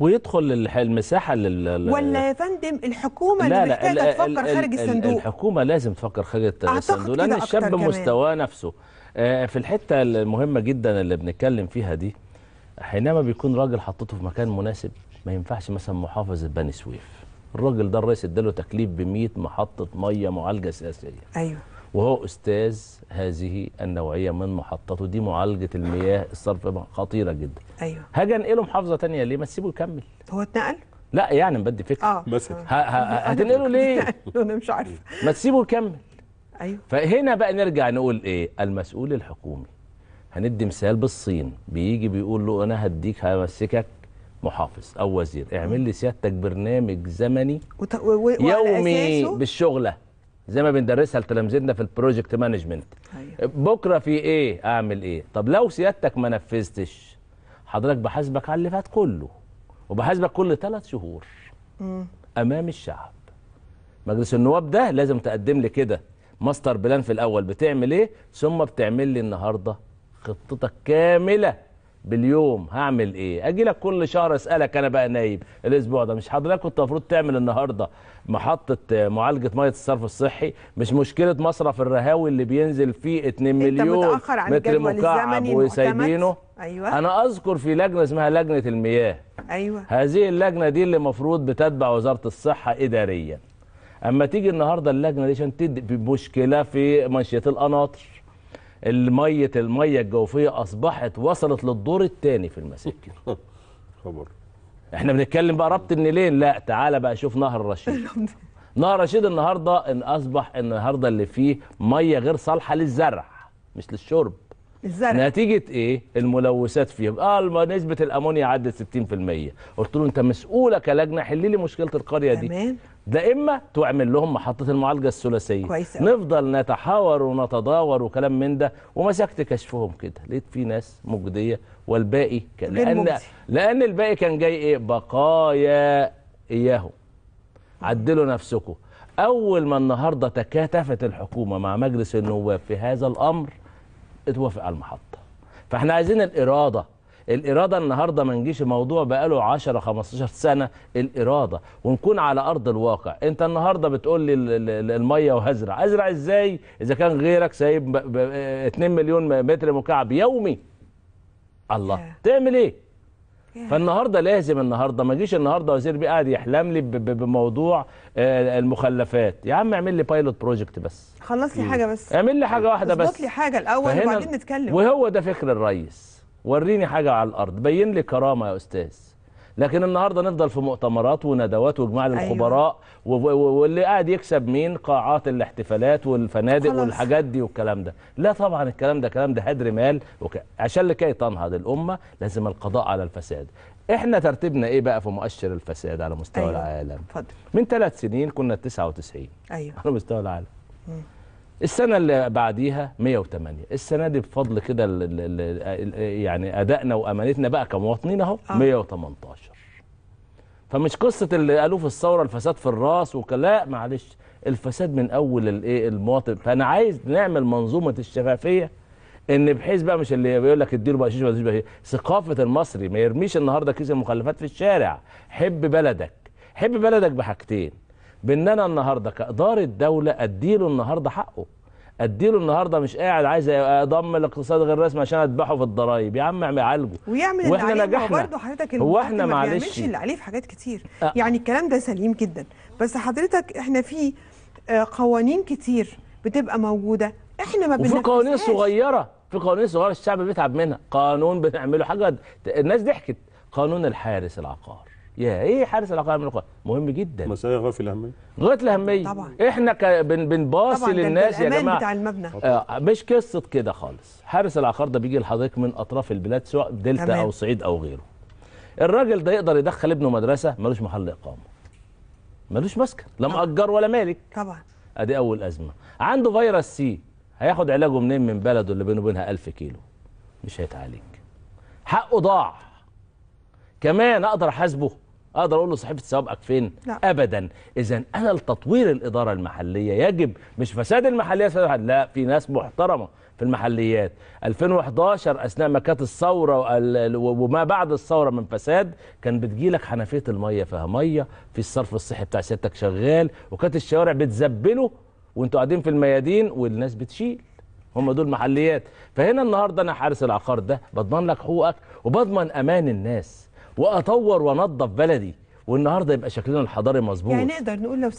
ويدخل المساحه لل ولا يا فندم الحكومه لا اللي لا محتاجه تفكر خارج الصندوق الحكومه لازم تفكر خارج الصندوق لان الشاب مستواه نفسه آه، في الحته المهمه جدا اللي بنتكلم فيها دي حينما بيكون راجل حطته في مكان مناسب ما ينفعش مثلا محافظة بني سويف الراجل ده الرئيس اداله تكليف ب 100 محطه ميه معالجه سياسية ايوه وهو أستاذ هذه النوعية من محطته دي معالجة المياه الصرف خطيرة جدا أيوة هاجي أنقله محافظة تانية ليه ما تسيبه يكمل هو اتنقل؟ لا يعني بدي فكرة آه. مثلا آه. هتنقله ليه؟ أنا مش عارفة ما تسيبه يكمل أيوة فهنا بقى نرجع نقول إيه؟ المسؤول الحكومي هندي مثال بالصين بيجي بيقول له أنا هديك همسكك محافظ او وزير اعمل لي سيادتك برنامج زمني وت... و... و... يومي بالشغله زي ما بندرسها لتلامذتنا في البروجكت مانجمنت أيوة. بكره في ايه اعمل ايه طب لو سيادتك ما نفذتش حضرتك بحاسبك على اللي فات كله وبحاسبك كل ثلاث شهور مم. امام الشعب مجلس النواب ده لازم تقدم لي كده ماستر بلان في الاول بتعمل ايه ثم بتعمل لي النهارده خطتك كامله باليوم هعمل ايه اجي لك كل شهر اسالك انا بقى نايم الاسبوع ده مش حضرتك كنت المفروض تعمل النهارده محطه معالجه ميه الصرف الصحي مش مشكله مصرف الرهاوي اللي بينزل فيه 2 مليون متر مكعب وسايبينه أيوة. انا اذكر في لجنه اسمها لجنه المياه ايوه هذه اللجنه دي اللي المفروض بتتبع وزاره الصحه اداريا اما تيجي النهارده اللجنه دي عشان تدي مشكله في منشيه القناطر المية المية الجوفية أصبحت وصلت للدور الثاني في المساكن خبر احنا بنتكلم بقى ربط النيلين لا تعالى بقى شوف نهر رشيد نهر رشيد النهارده ان اصبح النهارده اللي فيه ميه غير صالحه للزرع مش للشرب الزرع نتيجه ايه الملوثات فيه اه نسبه الامونيا عدت 60% قلت له انت مسؤوله كلجنه حل لي مشكله القريه دي تمام ده اما تعمل لهم محطه المعالجه الثلاثيه كويس نفضل نتحاور ونتداور وكلام من ده ومسكت كشفهم كده لقيت في ناس مجديه والباقي كان لان لان الباقي كان جاي ايه بقايا اياهم عدلوا نفسكم اول ما النهارده تكاتفت الحكومه مع مجلس النواب في هذا الامر اتوافق على المحطه فاحنا عايزين الاراده الاراده النهارده ما نجيش موضوع بقاله 10 15 سنه الاراده ونكون على ارض الواقع انت النهارده بتقول لي الميه وهزرع ازرع ازاي اذا كان غيرك سايب 2 آه، مليون متر مكعب يومي الله تعمل ايه فالنهارده لازم النهارده ما اجيش النهارده وزير بيه قاعد يحلم لي بموضوع آه، المخلفات يا عم اعمل لي بايلوت بروجكت بس خلص لي حاجه بس اعمل لي حاجه واحده بس اظبط لي حاجه الاول وبعدين نتكلم وهو ده فكر الرئيس وريني حاجة على الأرض بين لي كرامة يا أستاذ لكن النهارده نفضل في مؤتمرات وندوات واجماع للخبراء أيوة. واللي قاعد يكسب مين قاعات الاحتفالات والفنادق خلص. والحاجات دي والكلام ده لا طبعا الكلام ده كلام ده هدر مال وك... عشان لكي تنهض الامه لازم القضاء على الفساد احنا ترتيبنا ايه بقى في مؤشر الفساد على مستوى أيوة. العالم فضل. من ثلاث سنين كنا 99 أيوة. على مستوى العالم م. السنة اللي بعديها 108 السنة دي بفضل كده يعني أدائنا وأمانتنا بقى كمواطنين أهو 118 آه. فمش قصة اللي قالوه في الثورة الفساد في الراس وكلا معلش الفساد من أول الإيه المواطن فأنا عايز نعمل منظومة الشفافية ان بحيث بقى مش اللي بيقول لك اديله بقى شيش بقى بقشيش ثقافه المصري ما يرميش النهارده كيس المخلفات في الشارع حب بلدك حب بلدك بحاجتين بان انا النهارده كاداره دوله اديله النهارده حقه اديله النهارده مش قاعد عايز اضم الاقتصاد غير الرسمي عشان اتبعه في الضرايب يا عم اعمل عالجه ويعمل واحنا نجحنا برضه حضرتك هو احنا معلش ما اللي عليه في حاجات كتير أه. يعني الكلام ده سليم جدا بس حضرتك احنا في آه، قوانين كتير بتبقى موجوده احنا ما بننفذهاش وفي قوانين صغيره في قوانين صغيره الشعب بيتعب منها قانون بنعمله حاجه الناس ضحكت قانون الحارس العقار يا ايه حارس العقائم من مهم جدا مساله غايه الاهميه غايه الاهميه طبعا احنا ك... بن... بنباصي للناس يا جماعه بتاع المبنى آه مش قصه كده خالص حارس العقار ده بيجي لحضرتك من اطراف البلاد سواء دلتا او صعيد او غيره الراجل ده يقدر يدخل ابنه مدرسه ملوش محل اقامه ملوش مسكن لا مأجر ولا مالك طبعا ادي اول ازمه عنده فيروس سي هياخد علاجه منين من بلده اللي بينه وبينها 1000 كيلو مش هيتعالج حقه ضاع كمان اقدر احاسبه اقدر اقول له صحيفه سوابقك فين لا. ابدا اذا انا لتطوير الاداره المحليه يجب مش فساد المحليه فساد لا في ناس محترمه في المحليات 2011 اثناء ما كانت الثوره وما بعد الثوره من فساد كان بتجيلك حنفيه الميه فيها ميه في الصرف الصحي بتاع سيادتك شغال وكانت الشوارع بتزبله وانتوا قاعدين في الميادين والناس بتشيل هم دول محليات فهنا النهارده انا حارس العقار ده بضمن لك حقوقك وبضمن امان الناس واطور وانظف بلدي والنهارده يبقى شكلنا الحضاري مظبوط يعني نقدر نقول لو